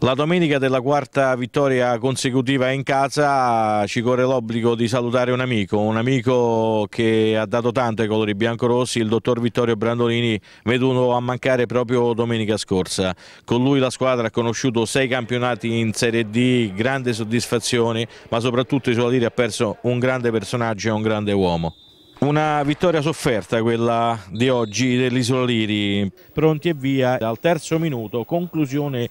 La domenica della quarta vittoria consecutiva in casa ci corre l'obbligo di salutare un amico, un amico che ha dato tanto ai colori biancorossi, il dottor Vittorio Brandolini, veduto a mancare proprio domenica scorsa. Con lui la squadra ha conosciuto sei campionati in Serie D, grande soddisfazione, ma soprattutto i suoi ha perso un grande personaggio e un grande uomo. Una vittoria sofferta quella di oggi dell'Isola Liri, pronti e via al terzo minuto, conclusione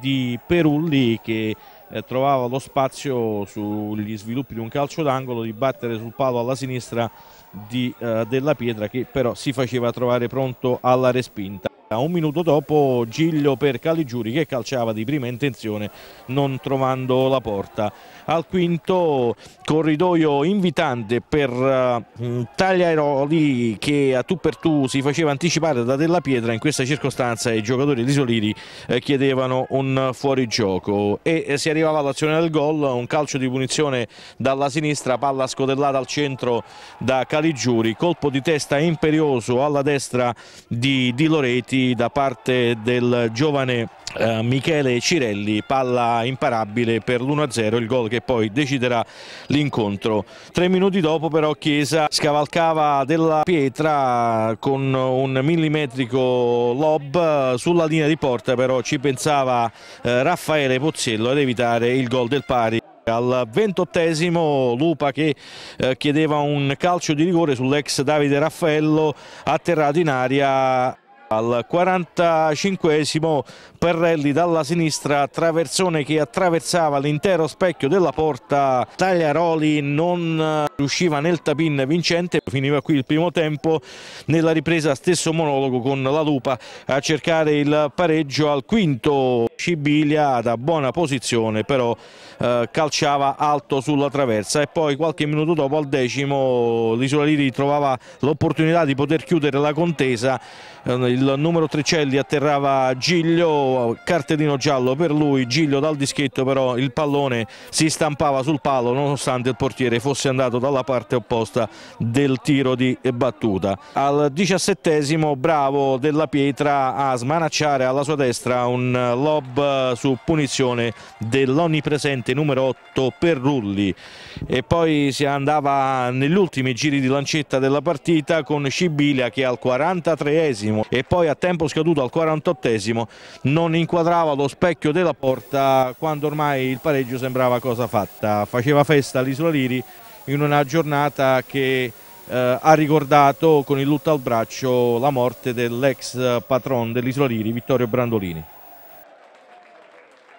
di Perulli che eh, trovava lo spazio sugli sviluppi di un calcio d'angolo di battere sul palo alla sinistra di, eh, della pietra che però si faceva trovare pronto alla respinta un minuto dopo Giglio per Caligiuri che calciava di prima intenzione non trovando la porta. Al quinto corridoio invitante per uh, Tagliaroli che a tu per tu si faceva anticipare da Della Pietra in questa circostanza i giocatori di Soliri eh, chiedevano un fuorigioco e eh, si arrivava all'azione del gol, un calcio di punizione dalla sinistra, palla scodellata al centro da Caligiuri, colpo di testa imperioso alla destra di Di Loreti punti da parte del giovane eh, Michele Cirelli, palla imparabile per l'1-0, il gol che poi deciderà l'incontro. Tre minuti dopo però Chiesa scavalcava della pietra con un millimetrico lob sulla linea di porta però ci pensava eh, Raffaele Pozzello ad evitare il gol del pari al ventottesimo Lupa che eh, chiedeva un calcio di rigore sull'ex Davide Raffaello atterrato in aria al 45esimo Perrelli dalla sinistra, traversone che attraversava l'intero specchio della porta, Tagliaroli non riusciva nel tapin vincente, finiva qui il primo tempo, nella ripresa stesso monologo con la lupa a cercare il pareggio al quinto Sibiglia da buona posizione però eh, calciava alto sulla traversa e poi qualche minuto dopo al decimo l'Isola Liri trovava l'opportunità di poter chiudere la contesa eh, il numero Tricelli atterrava Giglio, cartellino giallo per lui, Giglio dal dischetto però il pallone si stampava sul palo nonostante il portiere fosse andato da dalla parte opposta del tiro di battuta. Al diciassettesimo bravo della Pietra a smanacciare alla sua destra un lob su punizione dell'onnipresente numero 8 per Rulli e poi si andava negli ultimi giri di lancetta della partita con Scibilia che al 43esimo e poi a tempo scaduto al 48esimo non inquadrava lo specchio della porta quando ormai il pareggio sembrava cosa fatta faceva festa l'isola Liri in una giornata che eh, ha ricordato con il lutto al braccio la morte dell'ex eh, patron dell'isola Liri, Vittorio Brandolini.